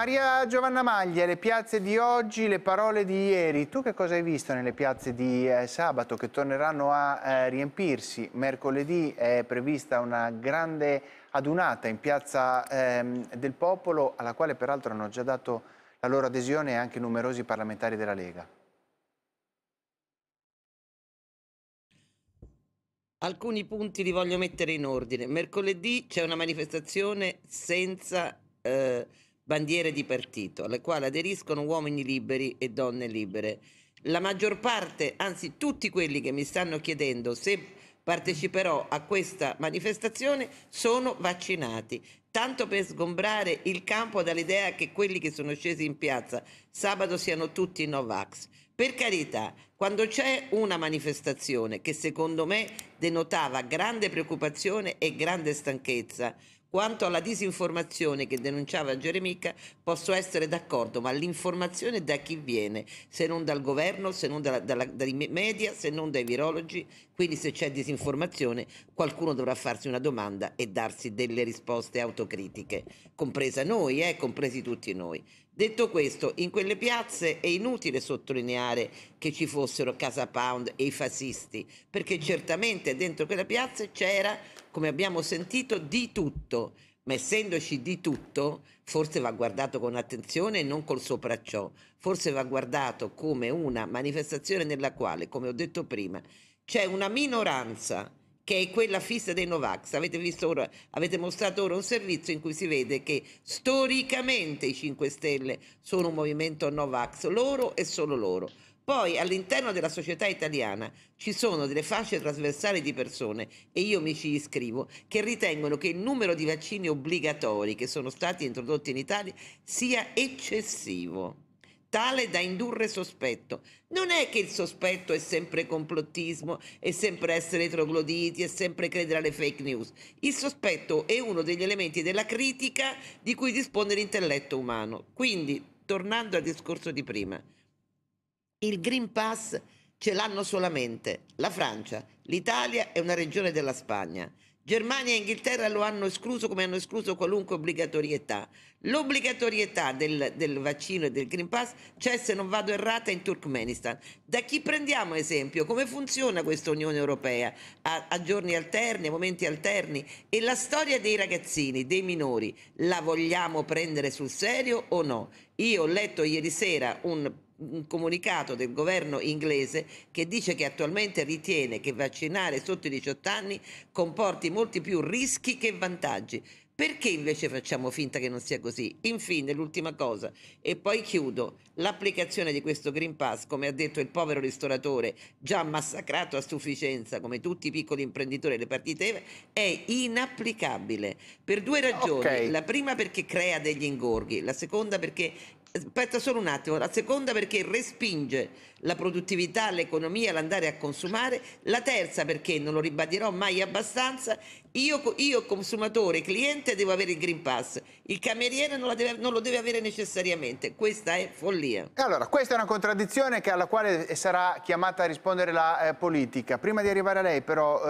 Maria Giovanna Maglia, le piazze di oggi, le parole di ieri. Tu che cosa hai visto nelle piazze di eh, sabato che torneranno a eh, riempirsi? Mercoledì è prevista una grande adunata in piazza ehm, del Popolo, alla quale peraltro hanno già dato la loro adesione anche numerosi parlamentari della Lega. Alcuni punti li voglio mettere in ordine. Mercoledì c'è una manifestazione senza eh, bandiere di partito, alle quali aderiscono uomini liberi e donne libere. La maggior parte, anzi tutti quelli che mi stanno chiedendo se parteciperò a questa manifestazione sono vaccinati, tanto per sgombrare il campo dall'idea che quelli che sono scesi in piazza sabato siano tutti Novax. Per carità, quando c'è una manifestazione che secondo me denotava grande preoccupazione e grande stanchezza, quanto alla disinformazione che denunciava Geremica, posso essere d'accordo, ma l'informazione da chi viene, se non dal governo, se non dai media, se non dai virologi? Quindi se c'è disinformazione qualcuno dovrà farsi una domanda e darsi delle risposte autocritiche, compresa noi, eh, compresi tutti noi. Detto questo, in quelle piazze è inutile sottolineare che ci fossero Casa Pound e i fascisti, perché certamente dentro quella piazza c'era come abbiamo sentito, di tutto, ma essendoci di tutto, forse va guardato con attenzione e non col sopracciò, forse va guardato come una manifestazione nella quale, come ho detto prima, c'è una minoranza che è quella fissa dei Novax. Avete, visto ora, avete mostrato ora un servizio in cui si vede che storicamente i 5 Stelle sono un movimento Novax, loro e solo loro. Poi all'interno della società italiana ci sono delle fasce trasversali di persone, e io mi ci iscrivo, che ritengono che il numero di vaccini obbligatori che sono stati introdotti in Italia sia eccessivo tale da indurre sospetto. Non è che il sospetto è sempre complottismo, è sempre essere trogloditi, è sempre credere alle fake news. Il sospetto è uno degli elementi della critica di cui dispone l'intelletto umano. Quindi, tornando al discorso di prima, il Green Pass ce l'hanno solamente la Francia, l'Italia e una regione della Spagna. Germania e Inghilterra lo hanno escluso come hanno escluso qualunque obbligatorietà. L'obbligatorietà del, del, vaccino e del Green Pass c'è, se non vado errata, in Turkmenistan. Da chi prendiamo esempio? Come funziona questa Unione Europea? A, a giorni alterni, a momenti alterni? E la storia dei ragazzini, dei minori, la vogliamo prendere sul serio o no? Io ho letto ieri sera un un comunicato del governo inglese che dice che attualmente ritiene che vaccinare sotto i 18 anni comporti molti più rischi che vantaggi. Perché invece facciamo finta che non sia così? Infine, l'ultima cosa, e poi chiudo, l'applicazione di questo Green Pass, come ha detto il povero ristoratore, già massacrato a sufficienza come tutti i piccoli imprenditori delle partite è inapplicabile per due ragioni. Okay. La prima perché crea degli ingorghi, la seconda perché aspetta solo un attimo, la seconda perché respinge la produttività, l'economia, l'andare a consumare, la terza perché non lo ribadirò mai abbastanza, io, io consumatore, cliente devo avere il Green Pass, il cameriere non, deve, non, lo deve avere necessariamente, questa è follia. Allora, questa è una contraddizione alla quale sarà chiamata a rispondere la eh, politica. Prima di arrivare a lei però... Eh...